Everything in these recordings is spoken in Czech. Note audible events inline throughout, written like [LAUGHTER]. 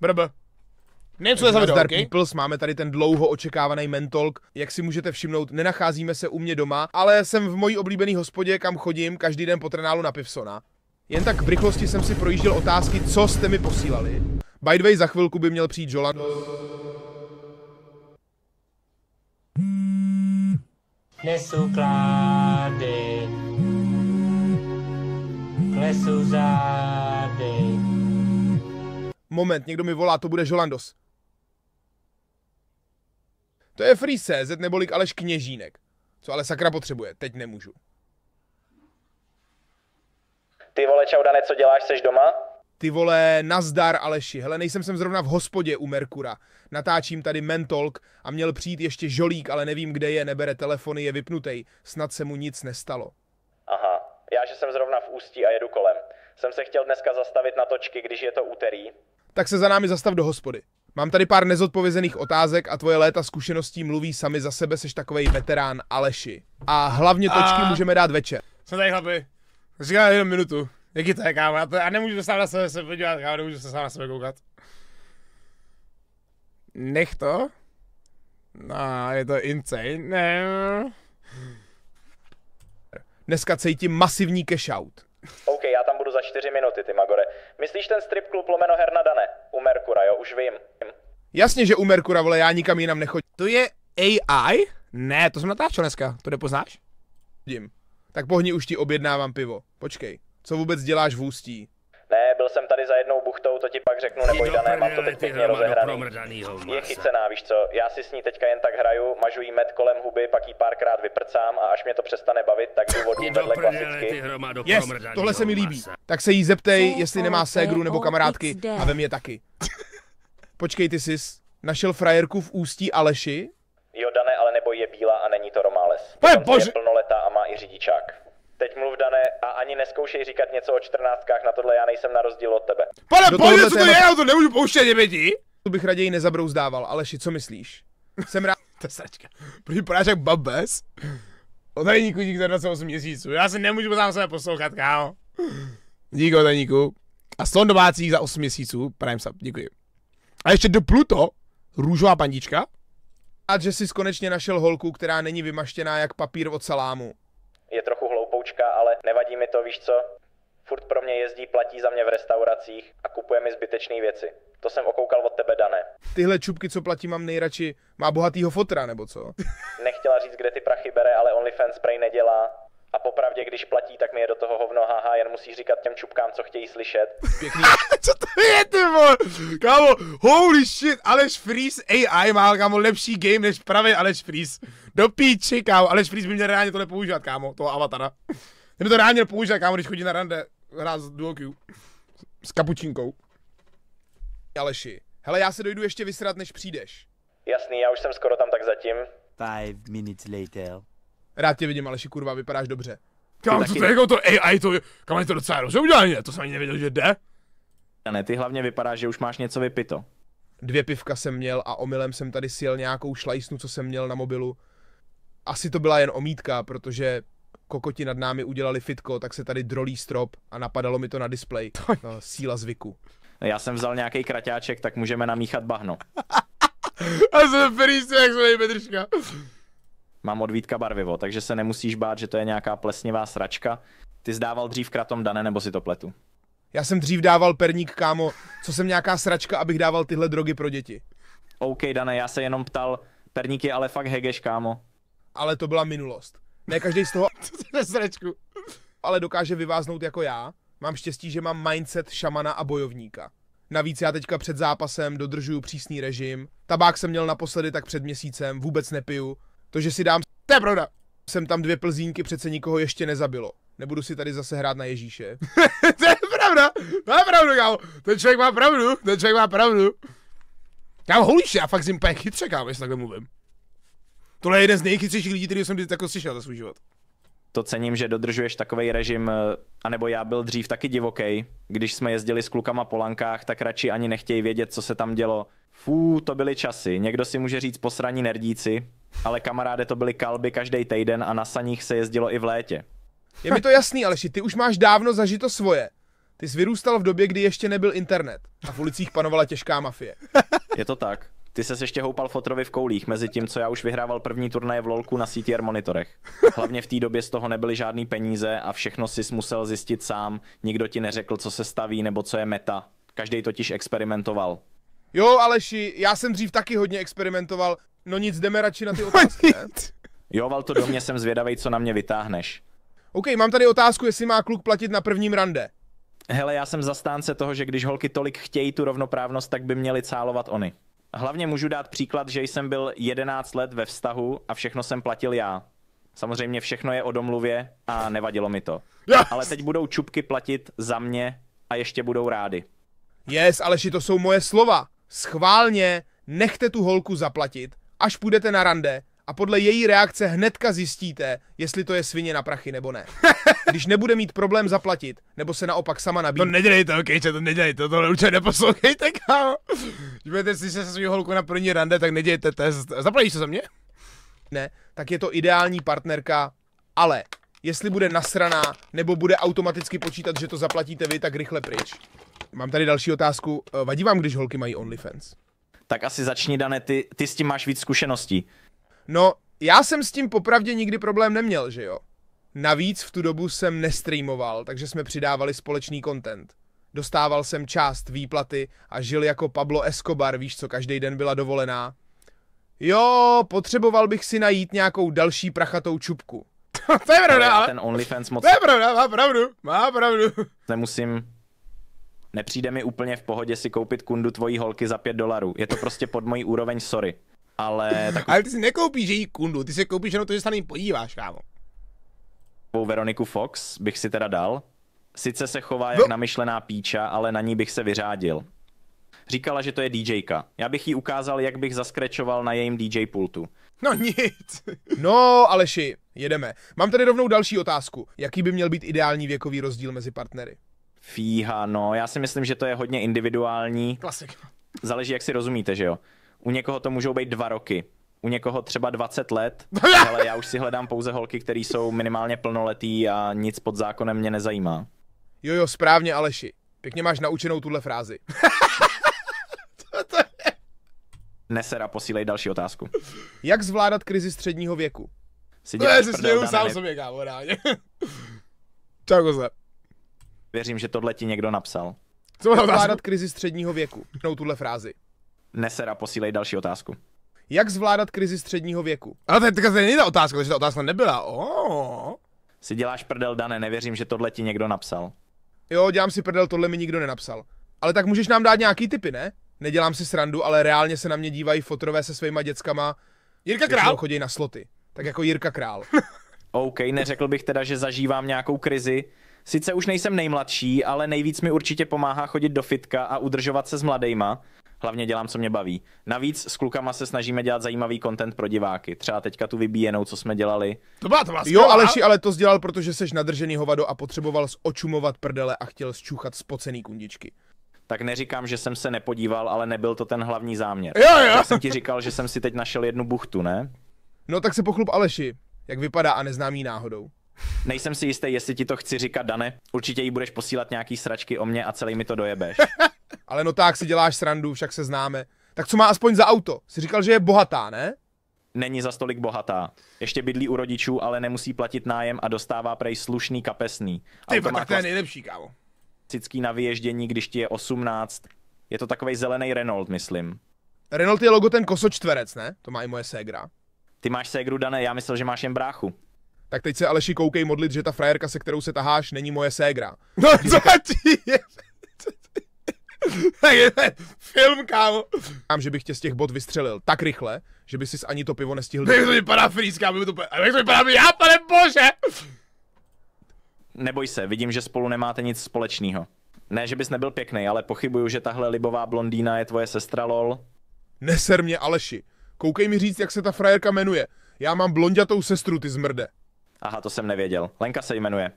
brb. Nevím, co je za video, okay? Peoples, máme tady ten dlouho očekávaný mentolk. Jak si můžete všimnout, nenacházíme se u mě doma, ale jsem v mojí oblíbené hospodě, kam chodím každý den po trenálu na Pivsona. Jen tak v rychlosti jsem si projížděl otázky, co jste mi posílali. By the way, za chvilku by měl přijít Jolan. Nesu klády, klesu zády. Moment, někdo mi volá, to bude Žolandos. To je CZ nebolik Aleš Kněžínek. Co ale sakra potřebuje, teď nemůžu. Ty vole, čau Dane, co děláš, seš doma? Ty vole, nazdar Aleši, hele, nejsem jsem zrovna v hospodě u Merkura. Natáčím tady Mentolk a měl přijít ještě Žolík, ale nevím, kde je, nebere telefony, je vypnutý. Snad se mu nic nestalo. Aha, já, že jsem zrovna v Ústí a jedu kolem. Jsem se chtěl dneska zastavit na točky, když je to úterý, tak se za námi zastav do hospody. Mám tady pár nezodpovězených otázek a tvoje léta zkušeností mluví sami za sebe, seš takovej veterán Aleši. A hlavně točky a... můžeme dát večer. Jsem tady chlapi, říká jenom minutu. Jaký to je kámo, já, to, já nemůžu sám na sebe se podívat, kámo, nemůžu se sám na sebe koukat. Nech to. No, je to insane, ne. Dneska cítím masivní cash out. Okay, čtyři minuty, ty Magore. Myslíš ten strip klub lomeno herna Dane? U Merkura, jo, už vím. Jasně, že u Merkura, vole, já nikam jinam nechodím. To je AI? Ne, to jsem natáčel dneska, to nepoznáš? Vidím. Tak pohni už ti objednávám pivo. Počkej, co vůbec děláš v ústí? Byl jsem tady za jednou buchtou, to ti pak řeknu, neboj dané, mám to teď pěkně rozehraný. Je chycená, víš co, já si s ní teďka jen tak hraju, mažu jí med kolem huby, pak jí párkrát vyprcám a až mě to přestane bavit, tak jdu vodu vedle klasicky. Yes, tohle se mi líbí. Tak se jí zeptej, jestli nemá ségru nebo kamarádky a vem je taky. Počkej ty sis, našel frajerku v ústí Aleši? Jo, dané, ale nebo je bílá a není to Romáles. Bože! Je plnoletá a má i řidičák. Teď mluv, Dané, a ani neskoušej říkat něco o čtrnáctkách, na tohle já nejsem na rozdíl od tebe. Pane, Do no pojď, co to je, já to nemůžu pouštět, děti! To bych raději nezabrouzdával, Aleši, co myslíš? Jsem rád... [LAUGHS] to sračka. Proč vypadáš jak babes? tajníku kudík za 28 měsíců, já se nemůžu sám sebe poslouchat, kámo. Díky, tajníku. A slon domácích za 8 měsíců, prime sub, děkuji. A ještě do Pluto, růžová pandička. A že jsi konečně našel holku, která není vymaštěná jak papír od salámu. Je trochu koučka, ale nevadí mi to, víš co? Furt pro mě jezdí, platí za mě v restauracích a kupuje mi zbytečné věci. To jsem okoukal od tebe, Dané. Tyhle čupky, co platí, mám nejradši. Má bohatýho fotra, nebo co? [LAUGHS] Nechtěla říct, kde ty prachy bere, ale OnlyFans prej nedělá. A popravdě, když platí, tak mi je do toho hovno, haha, jen musíš říkat těm čupkám, co chtějí slyšet. Pěkný. [LAUGHS] co to je, ty vole? Kámo, holy shit, Aleš Fries AI má, kámo, lepší game než pravý Aleš Fries. Do píči, kámo. Ale Fries by měl reálně tohle používat, kámo, toho avatara. by to reálně měl používat, kámo, když chodí na rande hrát s dual Q. S kapučinkou. Aleši, hele, já se dojdu ještě vysrat, než přijdeš. Jasný, já už jsem skoro tam tak zatím. Five minutes later. Rád tě vidím, Aleši, kurva, vypadáš dobře. Kámo, to, to, jako to AI, to, kámo, je to docela dobře to jsem ani nevěděl, že jde. Ne, ty hlavně vypadá, že už máš něco vypito. Dvě pivka jsem měl a omylem jsem tady sjel nějakou šlajsnu, co jsem měl na mobilu asi to byla jen omítka, protože kokoti nad námi udělali fitko, tak se tady drolí strop a napadalo mi to na displej. No, síla zvyku. Já jsem vzal nějaký kraťáček, tak můžeme namíchat bahno. a [LAUGHS] jsem se, jak jsme Petrška. Mám od Vítka barvivo, takže se nemusíš bát, že to je nějaká plesnivá sračka. Ty zdával dřív kratom dané, nebo si to pletu? Já jsem dřív dával perník, kámo, co jsem nějaká sračka, abych dával tyhle drogy pro děti. OK, Dane, já se jenom ptal, perník je ale fakt hegeš, kámo ale to byla minulost. Ne každý z toho [LAUGHS] sračku, ale dokáže vyváznout jako já. Mám štěstí, že mám mindset šamana a bojovníka. Navíc já teďka před zápasem dodržuju přísný režim. Tabák jsem měl naposledy tak před měsícem, vůbec nepiju. To, že si dám... To je pravda! Jsem tam dvě plzínky, přece nikoho ještě nezabilo. Nebudu si tady zase hrát na Ježíše. [LAUGHS] to je pravda! To je pravda, kámo! Ten člověk má pravdu, ten člověk má pravdu. Kámo, holíš, já fakt zimpe chytře, kámo, jestli takhle mluvím. Tohle je jeden z nejchytřejších lidí, který jsem jako slyšel za svůj život. To cením, že dodržuješ takový režim, eh, anebo já byl dřív taky divoký. Když jsme jezdili s klukama po lankách, tak radši ani nechtějí vědět, co se tam dělo. Fú, to byly časy. Někdo si může říct posraní nerdíci, ale kamaráde to byly kalby každý týden a na saních se jezdilo i v létě. Je mi to jasný, Aleši, ty už máš dávno zažito svoje. Ty jsi vyrůstal v době, kdy ještě nebyl internet a v ulicích panovala těžká mafie. Je to tak. Ty se ještě houpal fotrovi v koulích, mezi tím, co já už vyhrával první turnaje v LOLku na CTR monitorech. Hlavně v té době z toho nebyly žádný peníze a všechno si musel zjistit sám. Nikdo ti neřekl, co se staví nebo co je meta. Každý totiž experimentoval. Jo, Aleši, já jsem dřív taky hodně experimentoval. No nic, jdeme radši na ty [LAUGHS] otázky. Ne? Jo, Valto, to do mě jsem zvědavý, co na mě vytáhneš. OK, mám tady otázku, jestli má kluk platit na prvním rande. Hele, já jsem zastánce toho, že když holky tolik chtějí tu rovnoprávnost, tak by měly cálovat oni. Hlavně můžu dát příklad, že jsem byl 11 let ve vztahu a všechno jsem platil já. Samozřejmě všechno je o domluvě a nevadilo mi to. Yes! Ale teď budou čupky platit za mě a ještě budou rády. Yes, Aleši, to jsou moje slova. Schválně nechte tu holku zaplatit, až půjdete na rande, a podle její reakce hnedka zjistíte, jestli to je svině na prachy nebo ne. [LAUGHS] Když nebude mít problém zaplatit, nebo se naopak sama nabídne. To nedělejte, okejče, to nedělejte, to určitě neposlouchejte, kámo. Když budete si se svým holku na první rande, tak nedělejte test. Zaplatíš to za mě? Ne, tak je to ideální partnerka, ale jestli bude nasraná, nebo bude automaticky počítat, že to zaplatíte vy, tak rychle pryč. Mám tady další otázku. Eh, vadí vám, když holky mají OnlyFans? Tak asi začni, Dane, ty, ty s tím máš víc zkušeností. No, já jsem s tím popravdě nikdy problém neměl, že jo? Navíc v tu dobu jsem nestreamoval, takže jsme přidávali společný content. Dostával jsem část výplaty a žil jako Pablo Escobar, víš co, každý den byla dovolená. Jo, potřeboval bych si najít nějakou další prachatou čupku. [LAUGHS] to je pravda, ale... Ten OnlyFans moc... To je pravda, má pravdu, má pravdu. [LAUGHS] Nemusím... Nepřijde mi úplně v pohodě si koupit kundu tvojí holky za 5 dolarů. Je to prostě pod mojí úroveň, sorry ale... Tak... ale ty si nekoupíš její kundu, ty si koupíš jenom to, že se na ní podíváš, kámo. Veroniku Fox bych si teda dal. Sice se chová jak no. namyšlená píča, ale na ní bych se vyřádil. Říkala, že to je DJka. Já bych jí ukázal, jak bych zaskrečoval na jejím DJ pultu. No nic. No, Aleši, jedeme. Mám tady rovnou další otázku. Jaký by měl být ideální věkový rozdíl mezi partnery? Fíha, no, já si myslím, že to je hodně individuální. Klasik. Záleží, jak si rozumíte, že jo? U někoho to můžou být dva roky, u někoho třeba 20 let, [LAUGHS] ale já už si hledám pouze holky, které jsou minimálně plnoletý a nic pod zákonem mě nezajímá. Jo, jo, správně, Aleši. Pěkně máš naučenou tuhle frázi. [LAUGHS] Nesera, posílej další otázku. Jak zvládat krizi středního věku? Si no, já si směju sám sobě, kámo, rádi. [LAUGHS] Čau, Věřím, že tohle ti někdo napsal. Co zvládat krizi středního věku? Pěknou tuhle frázi. Nesera, posílej další otázku. Jak zvládat krizi středního věku? Ale to, to není ta otázka, protože ta otázka nebyla. Oh. Si děláš prdel, Dane, nevěřím, že tohle ti někdo napsal. Jo, dělám si prdel, tohle mi nikdo nenapsal. Ale tak můžeš nám dát nějaký typy, ne? Nedělám si srandu, ale reálně se na mě dívají fotrové se svými dětskama. Jirka Král? chodí na sloty. Tak jako Jirka Král. [LAUGHS] OK, neřekl bych teda, že zažívám nějakou krizi. Sice už nejsem nejmladší, ale nejvíc mi určitě pomáhá chodit do fitka a udržovat se s mladejma hlavně dělám, co mě baví. Navíc s klukama se snažíme dělat zajímavý content pro diváky. Třeba teďka tu vybíjenou, co jsme dělali. To byla to vás Jo, Aleši, ale to dělal, protože seš nadržený hovado a potřeboval očumovat prdele a chtěl zčuchat spocený kundičky. Tak neříkám, že jsem se nepodíval, ale nebyl to ten hlavní záměr. Jo, jo. Já jsem ti říkal, že jsem si teď našel jednu buchtu, ne? No tak se pochlub Aleši, jak vypadá a neznámý náhodou. Nejsem si jistý, jestli ti to chci říkat, Dane. Určitě jí budeš posílat nějaký sračky o mě a celý mi to dojebeš. [LAUGHS] Ale no tak si děláš srandu, však se známe. Tak co má aspoň za auto? Jsi říkal, že je bohatá, ne? Není za stolik bohatá. Ještě bydlí u rodičů, ale nemusí platit nájem a dostává prej slušný kapesný. Ty, tak klas... to je nejlepší, kámo. Cický na vyježdění, když ti je 18. Je to takový zelený Renault, myslím. Renault je logo ten kosočtverec, ne? To má i moje ségra. Ty máš ségru, Dané, já myslel, že máš jen bráchu. Tak teď se Aleši koukej modlit, že ta frajerka, se kterou se taháš, není moje ségra. [LAUGHS] No co ti je? je [LAUGHS] film, kámo. Mám, že bych tě z těch bod vystřelil tak rychle, že by si ani to pivo nestihl. Jak to vypadá frýská, by to jak to vypadá, já, pane bože! Neboj se, vidím, že spolu nemáte nic společného. Ne, že bys nebyl pěkný, ale pochybuju, že tahle libová blondýna je tvoje sestra, lol. Neser mě, Aleši. Koukej mi říct, jak se ta frajerka jmenuje. Já mám blondětou sestru, ty zmrde. Aha, to jsem nevěděl. Lenka se jmenuje.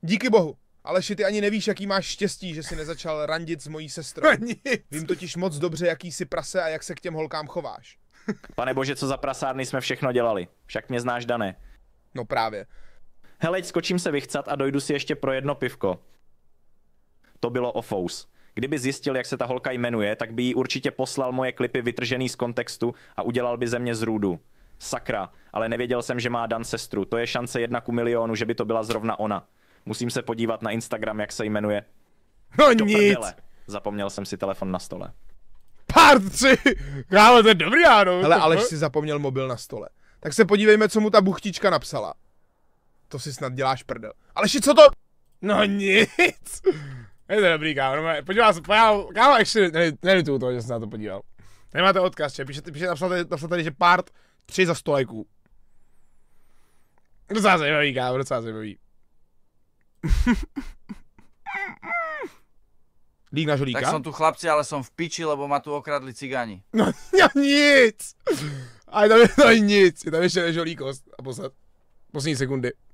Díky bohu. Ale ty ani nevíš, jaký máš štěstí, že si nezačal randit s mojí sestrou. [LAUGHS] Nic. Vím totiž moc dobře, jaký jsi prase a jak se k těm holkám chováš. Pane bože, co za prasárny jsme všechno dělali. Však mě znáš, Dané. No právě. Hele, skočím se vychcat a dojdu si ještě pro jedno pivko. To bylo o fous. Kdyby zjistil, jak se ta holka jmenuje, tak by jí určitě poslal moje klipy vytržený z kontextu a udělal by ze mě zrůdu. Sakra, ale nevěděl jsem, že má Dan sestru. To je šance jedna ku milionu, že by to byla zrovna ona. Musím se podívat na Instagram, jak se jmenuje. No Do nic. Prdele. Zapomněl jsem si telefon na stole. Pár tři. Kámo, to je dobrý, ano. Hele, Aleš si zapomněl mobil na stole. Tak se podívejme, co mu ta buchtička napsala. To si snad děláš prdel. Aleši, co to? No nic. [LAUGHS] Je to dobrý, kámo. No, podíval se, kámo, kámo, ještě tu toho, že jsem na to podíval. Nemáte odkaz, že? Píše, píše napsal, tady, napsal tady, že part 3 za 100 lajků. Docela zajímavý, kámo, docela zajímavý. [LAUGHS] Lík na žolíka? Tak som tu chlapci, ale som v piči, lebo ma tu okradli cigáni. No, [LAUGHS] no nic! tam je tam, [LAUGHS] no, nic, je tam ještě žolíkost a posad. Poslední sekundy.